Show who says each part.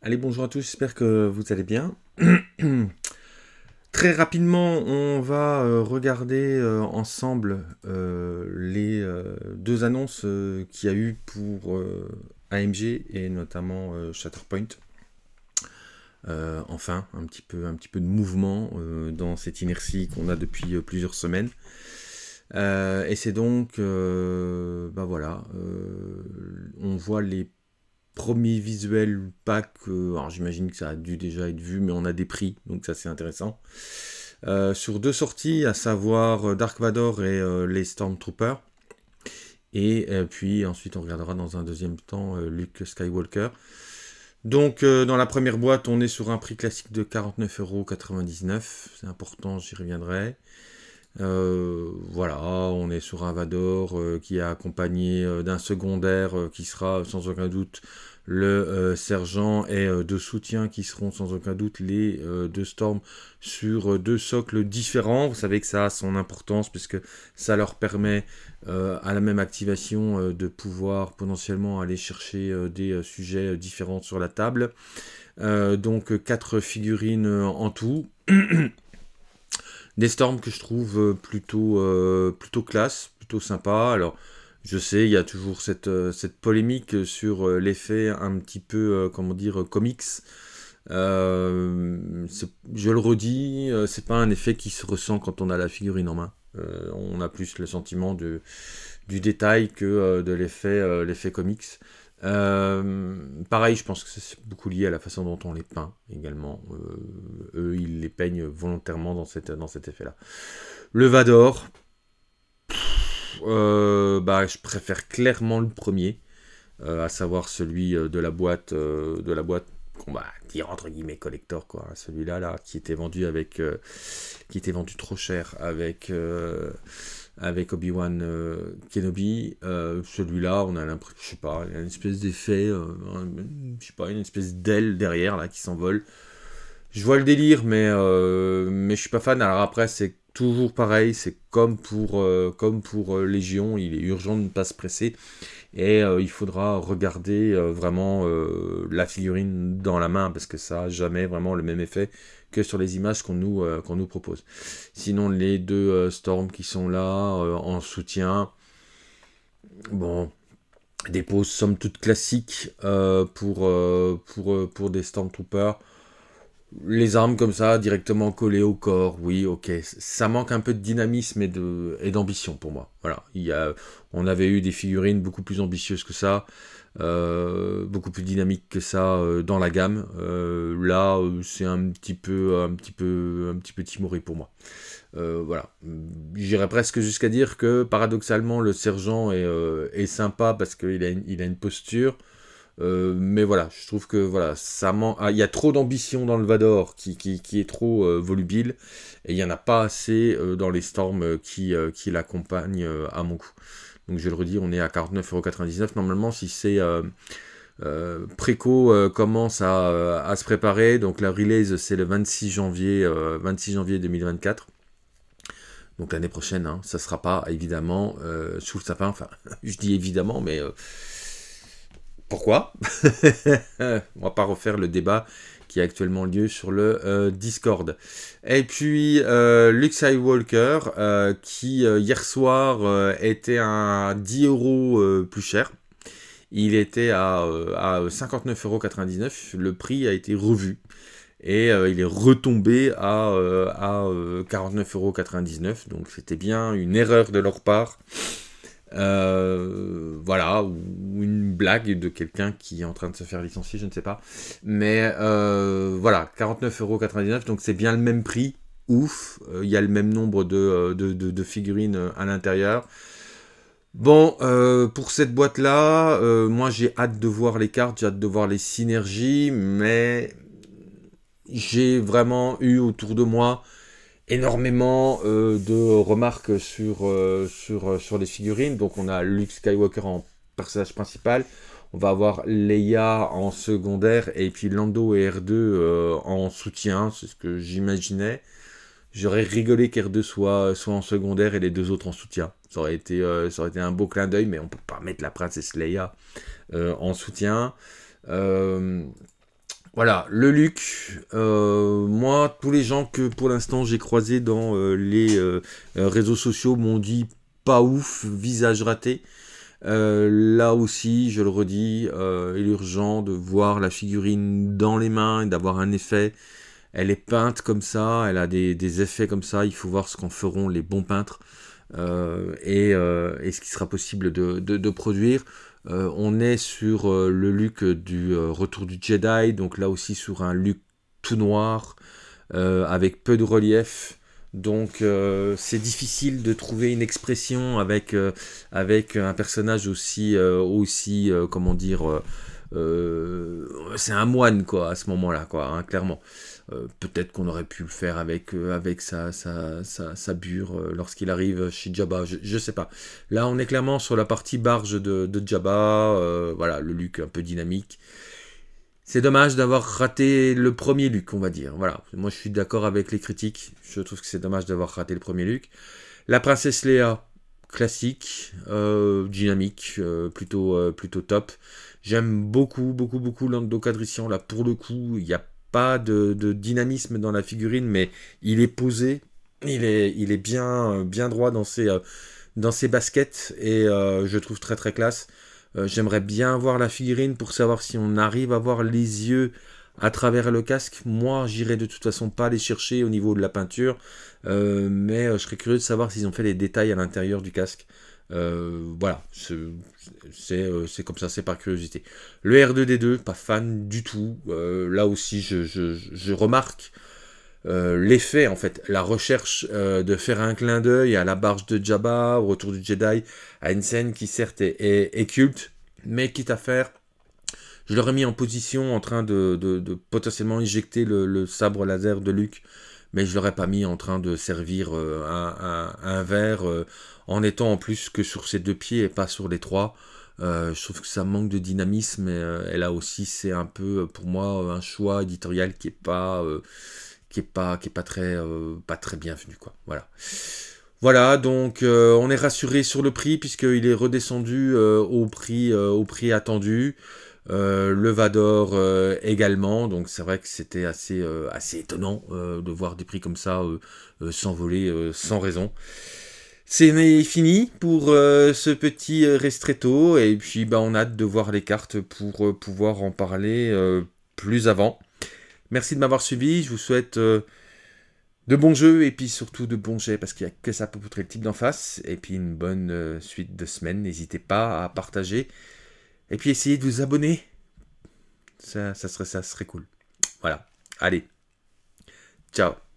Speaker 1: Allez, bonjour à tous, j'espère que vous allez bien. Très rapidement, on va euh, regarder euh, ensemble euh, les deux annonces qu'il y a eu pour AMG et notamment Shatterpoint. enfin, un petit, peu, un petit peu de mouvement dans cette inertie qu'on a depuis plusieurs semaines. et c'est donc, ben voilà, on voit les premier visuel pack. Euh, alors j'imagine que ça a dû déjà être vu, mais on a des prix, donc ça c'est intéressant. Euh, sur deux sorties, à savoir euh, Dark Vador et les Stormtroopers. Et puis ensuite on regardera dans un deuxième temps Luke Skywalker. Donc dans la première boîte, on est sur un prix classique de 49,99€. C'est important, j'y reviendrai. Euh, voilà, on est sur un Vador euh, qui est accompagné euh, d'un secondaire qui sera sans aucun doute le sergent et de soutien qui seront sans aucun doute les deux Storm sur deux socles différents. Vous savez que ça a son importance puisque ça leur permet à la même activation de pouvoir potentiellement aller chercher des sujets différents sur la table. donc quatre figurines en tout. Des Storms que je trouve euh, plutôt, euh, plutôt classe, plutôt sympa. Alors, je sais, il y a toujours cette, euh, polémique sur l'effet un petit peu, comment dire, comics. je le redis, c'est pas un effet qui se ressent quand on a la figurine en main. on a plus le sentiment de, du détail que de l'effet l'effet comics. Euh, pareil, je pense que c'est beaucoup lié à la façon dont on les peint également. Euh, eux, ils les peignent volontairement dans, cet effet-là. Le Vador, euh, bah, je préfère clairement le premier, à savoir celui de la boîte, de la boîte qu'on va dire entre guillemets collector, quoi. Hein, celui-là, là, qui était vendu avec, qui était vendu trop cher avec avec Obi-Wan euh, Kenobi. Euh, celui-là, on a l'impression, je sais pas, il y a une espèce d'effet, euh, je sais pas, une espèce d'aile derrière là qui s'envole. Je vois le délire, mais, mais je suis pas fan. Alors après, c'est toujours pareil, c'est comme pour, euh, comme pour euh, Légion, il est urgent de ne pas se presser et euh, il faudra regarder vraiment la figurine dans la main parce que ça n'a jamais vraiment le même effet que sur les images qu'on nous, qu'on nous propose. Sinon, les deux Storm qui sont là en soutien, bon, des poses somme toute classiques pour, pour, pour des Stormtroopers les armes comme ça, directement collées au corps, oui, ok. Ça manque un peu de dynamisme et, de, d'ambition pour moi. Voilà. on avait eu des figurines beaucoup plus ambitieuses que ça, euh, beaucoup plus dynamiques que ça euh, dans la gamme. Euh, là, c'est un petit peu, un petit peu, un petit peu timoré pour moi. voilà. J'irais presque jusqu'à dire que paradoxalement, le sergent est, est sympa parce qu'il il a une posture. Euh, mais voilà, je trouve que voilà, ah, il y a trop d'ambition dans le Vador qui, qui, est trop euh, volubile et il n'y en a pas assez euh, dans les Storms qui, qui l'accompagnent à mon coup. Donc je le redis, on est à 49,99€. Normalement, si c'est préco commence à, se préparer, donc la release c'est le 26 janvier, 26 janvier 2024. Donc l'année prochaine, hein, ça ne sera pas évidemment sous le sapin. Enfin, je dis évidemment, mais pourquoi On va pas refaire le débat qui a actuellement lieu sur le euh, Discord. Et puis euh, Luke euh, qui euh, hier soir était à 10 euros plus cher. Il était à, à 59,99€. Le prix a été revu. Et il est retombé à, à 49,99€. Donc c'était bien une erreur de leur part. Euh, voilà, ou une blague de quelqu'un qui est en train de se faire licencier, je ne sais pas. Mais euh, voilà, 49,99€, donc c'est bien le même prix, ouf, euh, il y a le même nombre de, de figurines à l'intérieur. Bon, pour cette boîte-là, moi j'ai hâte de voir les cartes, j'ai hâte de voir les synergies, mais j'ai vraiment eu autour de moi énormément euh, de remarques sur, euh, sur, euh, sur les figurines. Donc on a Luke Skywalker en personnage principal, on va avoir Leia en secondaire et puis Lando et R2 en soutien, c'est ce que j'imaginais. J'aurais rigolé qu'R2 soit, soit en secondaire et les deux autres en soutien. Ça aurait été, ça aurait été un beau clin d'œil, mais on peut pas mettre la princesse Leia en soutien. Voilà, le Luc, euh, moi, tous les gens que pour l'instant j'ai croisés dans euh, les euh, réseaux sociaux m'ont dit pas ouf, visage raté. là aussi, je le redis, il est urgent de voir la figurine dans les mains et d'avoir un effet. Elle est peinte comme ça, elle a des, effets comme ça, il faut voir ce qu'en feront les bons peintres et, ce qui sera possible de produire. Euh, on est sur euh, le look euh, du Retour du Jedi, donc là aussi sur un look tout noir, avec peu de relief. Donc c'est difficile de trouver une expression avec, avec un personnage aussi, aussi comment dire, euh, c'est un moine, quoi, à ce moment-là, quoi, hein, clairement. Euh, peut-être qu'on aurait pu le faire avec, euh, avec sa, sa, sa, sa bure lorsqu'il arrive chez Jabba, je, ne sais pas. Là, on est clairement sur la partie barge de, de Jabba, voilà, le Luke un peu dynamique. C'est dommage d'avoir raté le premier Luc, on va dire. Voilà. Moi, je suis d'accord avec les critiques. Je trouve que c'est dommage d'avoir raté le premier Luc. La princesse Léa, classique, euh, dynamique, euh, plutôt, euh, plutôt top. J'aime beaucoup, beaucoup, beaucoup Lando Là, pour le coup, il n'y a pas de, dynamisme dans la figurine, mais il est posé, il est, il est bien, bien droit dans ses, dans ses baskets et je trouve très très classe. J'aimerais bien voir la figurine pour savoir si on arrive à voir les yeux à travers le casque, moi, j'irai de toute façon pas les chercher au niveau de la peinture, euh, mais euh, je serais curieux de savoir s'ils ont fait les détails à l'intérieur du casque. Euh, voilà, c'est comme ça, c'est par curiosité. Le R2D2, pas fan du tout. là aussi, je, remarque l'effet, en fait, la recherche de faire un clin d'œil à la barge de Jabba, au retour du Jedi, à une scène qui certes est culte, mais quitte à faire je l'aurais mis en position en train de, potentiellement injecter le, sabre laser de Luke, mais je l'aurais pas mis en train de servir euh, un, verre euh, en étant en plus que sur ses deux pieds et pas sur les trois. Euh, je trouve que ça manque de dynamisme et, euh, et là aussi c'est un peu pour moi un choix éditorial qui est pas qui est pas qui est pas très pas très bienvenu quoi. Voilà. Voilà, donc on est rassuré sur le prix puisqu'il est redescendu au, prix, au prix attendu. Euh, levador euh, également, donc c'est vrai que c'était assez, euh, assez étonnant de voir des prix comme ça s'envoler sans raison. C'est fini pour ce petit restretto, et puis bah, on a hâte de voir les cartes pour pouvoir en parler plus avant. Merci de m'avoir suivi, je vous souhaite de bons jeux, et puis surtout de bons jets, parce qu'il n'y a que ça pour poutrer le type d'en face, et puis une bonne suite de semaine, n'hésitez pas à partager et puis essayez de vous abonner. Ça, ça, serait, ça serait cool. Voilà. Allez. Ciao.